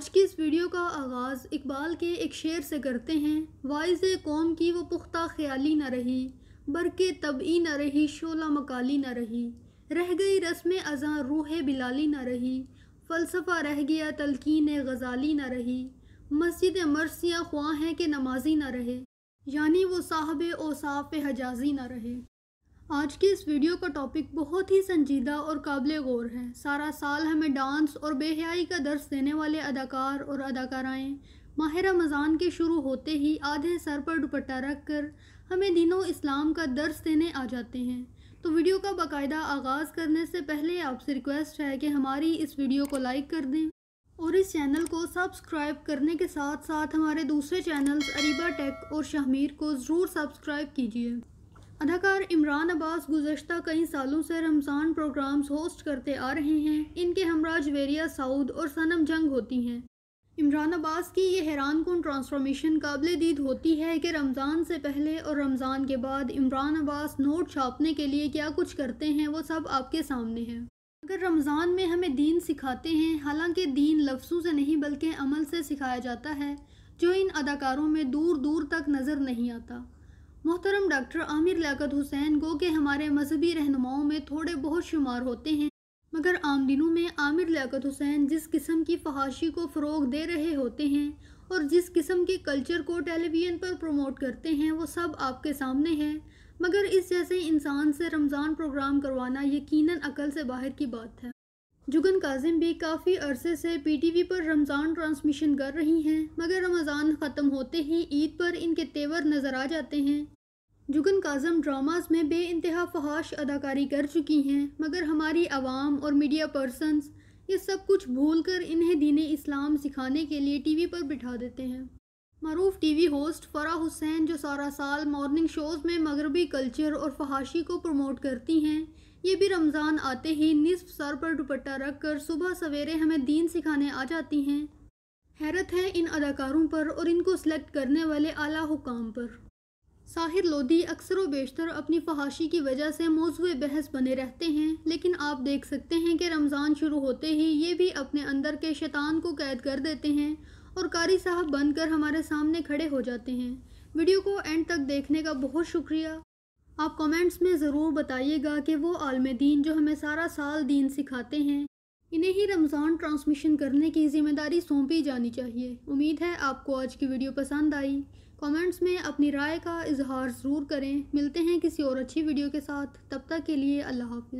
आज की इस वीडियो का आगाज़ इकबाल के एक शेर से करते हैं वाइज कौम की वो पुख्ता ख्याली न रही बरके तबी न रही शोला मकाली न रही रह गई रस्म अजा रूह बिलाली न रही फ़लसफ़ा रह गया तलकिन गज़ाली न रही मस्जिद मरसियाँ ख्वाह हैं कि नमाजी न रहे यानी वो साहब ओ साफ हजाजी न रहे आज की इस वीडियो का टॉपिक बहुत ही संजीदा और काबिल गौर है सारा साल हमें डांस और बेहयाई का दर्स देने वाले अदाकार और अदाकाराएँ माह रमज़ान के शुरू होते ही आधे सर पर दुपट्टा रख कर हमें दिनों इस्लाम का दर्स देने आ जाते हैं तो वीडियो का बाकायदा आगाज़ करने से पहले आपसे रिक्वेस्ट है कि हमारी इस वीडियो को लाइक कर दें और इस चैनल को सब्सक्राइब करने के साथ साथ हमारे दूसरे चैनल्स अरीबा टेक और शाहमीर को ज़रूर सब्सक्राइब कीजिए अदाकार इमरान अब्बास गुजशत कई सालों से रमज़ान प्रोग्राम्स होस्ट करते आ रहे हैं इनके हमराज वेरिया साउद और सनम जंग होती हैं इमरान अब्बास की यह हैरान कन ट्रांसफॉर्मेशन काबिल दीद होती है कि रमज़ान से पहले और रमज़ान के बाद इमरान अब्बास नोट छापने के लिए क्या कुछ करते हैं वो सब आपके सामने हैं अगर रमज़ान में हमें दीन सिखाते हैं हालांकि दीन लफ्सों से नहीं बल्कि अमल से सिखाया जाता है जो इन अदाकारों में दूर दूर तक नज़र नहीं आता मोहतरम डॉक्टर आमिर लियात हुसैन गो के हमारे मजहबी रहनुमाओं में थोड़े बहुत शुमार होते हैं मगर आम दिनों में आमिर लियात हुसैन जिस किस्म की फहाशी को फ़रोग दे रहे होते हैं और जिस किस्म के कल्चर को टेलीविज़न पर प्रमोट करते हैं वो सब आपके सामने है मगर इस जैसे इंसान से रमज़ान प्रोग्राम करवाना यकीनन अकल से बाहर की बात है जुगन काजिम भी काफ़ी अरसे से पीटीवी पर रमज़ान ट्रांसमिशन कर रही हैं मगर रमज़ान ख़त्म होते ही ईद पर इनके तेवर नज़र आ जाते हैं जुगन काजम ड्रामाज में बे इंतहा फहाश अदाकारी कर चुकी हैं मगर हमारी आवाम और मीडिया पर्सनस ये सब कुछ भूल कर इन्हें दीन इस्लाम सिखाने के लिए टी वी पर बिठा देते हैं मरूफ T V host Farah Hussain जो सारा साल मॉर्निंग शोज़ में मगरबी कल्चर और फहाशी को प्रमोट करती हैं ये भी रमज़ान आते ही निसफ सर पर दुपट्टा रख कर सुबह सवेरे हमें दीन सिखाने आ जाती हैं हैरत है इन अदाकारों पर और इनको सिलेक्ट करने वाले आला हुकाम पर साहिर लोधी अक्सर व बेशतर अपनी फहाशी की वजह से मौजू बहस बने रहते हैं लेकिन आप देख सकते हैं कि रमज़ान शुरू होते ही ये भी अपने अंदर के शैतान को कैद कर देते हैं और कारी साहब बनकर हमारे सामने खड़े हो जाते हैं वीडियो को एंड तक देखने का बहुत शुक्रिया आप कमेंट्स में ज़रूर बताइएगा कि वो आलम दीन जो हमें सारा साल दीन सिखाते हैं इन्हें ही रमज़ान ट्रांसमिशन करने की ज़िम्मेदारी सौंपी जानी चाहिए उम्मीद है आपको आज की वीडियो पसंद आई कमेंट्स में अपनी राय का इजहार ज़रूर करें मिलते हैं किसी और अच्छी वीडियो के साथ तब तक के लिए अल्लाह हाफि